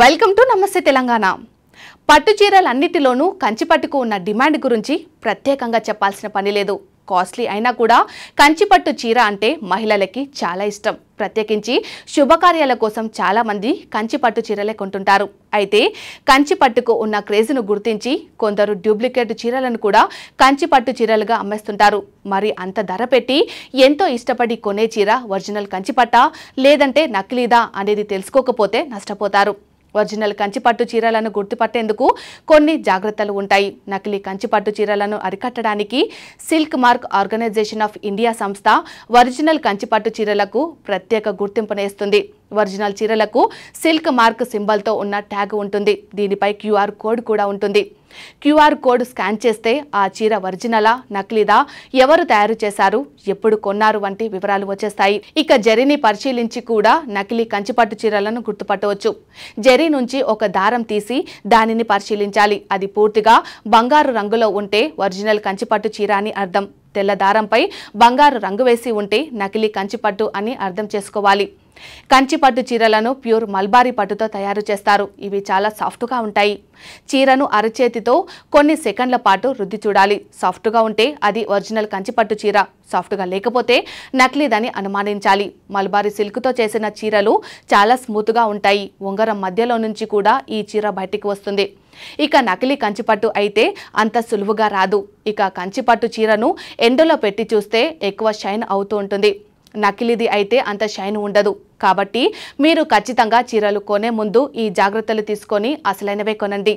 welcome to నమస్తే తెలంగాణ పట్టు చీరలన్నిటిలోనూ కంచిపట్టుకు ఉన్న డిమాండ్ గురించి ప్రత్యేకంగా చెప్పాల్సిన పని లేదు కాస్ట్లీ అయినా కూడా కంచిపట్టు చీర అంటే మహిళలకి చాలా ఇష్టం ప్రత్యేకించి శుభకార్యాల కోసం చాలామంది కంచిపట్టు చీరలే కొంటుంటారు అయితే కంచిపట్టుకు ఉన్న క్రేజ్ను గుర్తించి కొందరు డూప్లికేట్ చీరలను కూడా కంచిపట్టు చీరలుగా అమ్మేస్తుంటారు మరి అంత ధర పెట్టి ఎంతో ఇష్టపడి కొనే చీర ఒరిజినల్ కంచిపట్ట లేదంటే నకిలీదా అనేది తెలుసుకోకపోతే నష్టపోతారు ఒరిజినల్ కంచిపట్టు చీరలను గుర్తుపట్టేందుకు కొన్ని జాగ్రత్తలు ఉంటాయి నకిలీ కంచిపట్టు చీరలను అరికట్టడానికి silk mark organisation of India సంస్థ ఒరిజినల్ కంచిపట్టు చీరలకు ప్రత్యేక గుర్తింపునేస్తుంది ఒరిజినల్ చీరలకు సిల్క్ మార్క్ సింబల్తో ఉన్న ట్యాగ్ ఉంటుంది దీనిపై క్యూఆర్ కోడ్ కూడా ఉంటుంది క్యూఆర్ కోడ్ స్కాన్ చేస్తే ఆ చీర ఒరిజినలా నకిలీదా ఎవరు తయారు చేశారు ఎప్పుడు కొన్నారు వంటి వివరాలు వచ్చేస్తాయి ఇక జరీని పరిశీలించి కూడా నకిలీ కంచిపట్టు చీరలను గుర్తుపట్టవచ్చు జరీ నుంచి ఒక దారం తీసి దానిని పరిశీలించాలి అది పూర్తిగా బంగారు రంగులో ఉంటే ఒరిజినల్ కంచిపట్టు చీర అని అర్థం తెల్ల దారంపై బంగారు రంగు వేసి ఉంటే నకిలీ కంచిపట్టు అని అర్థం చేసుకోవాలి కంచిపట్టు చీరలను ప్యూర్ మల్బారీ పట్టుతో తయారు చేస్తారు ఇవి చాలా సాఫ్ట్గా ఉంటాయి చీరను అరచేతితో కొన్ని సెకండ్ల పాటు రుద్ది చూడాలి సాఫ్ట్గా ఉంటే అది ఒరిజినల్ కంచిపట్టు చీర సాఫ్ట్గా లేకపోతే నకిలీదని అనుమానించాలి మల్బారీ సిల్క్తో చేసిన చీరలు చాలా స్మూత్గా ఉంటాయి ఉంగరం మధ్యలో నుంచి కూడా ఈ చీర బయటికి వస్తుంది ఇక నకిలీ కంచిపట్టు అయితే అంత సులువుగా రాదు ఇక కంచిపట్టు చీరను ఎండలో పెట్టి చూస్తే ఎక్కువ షైన్ అవుతూ ఉంటుంది నకిలిది అయితే అంత షైన్ ఉండదు కాబట్టి మీరు ఖచ్చితంగా చీరలు కొనే ముందు ఈ జాగ్రత్తలు తీసుకొని అసలైనవే కొనండి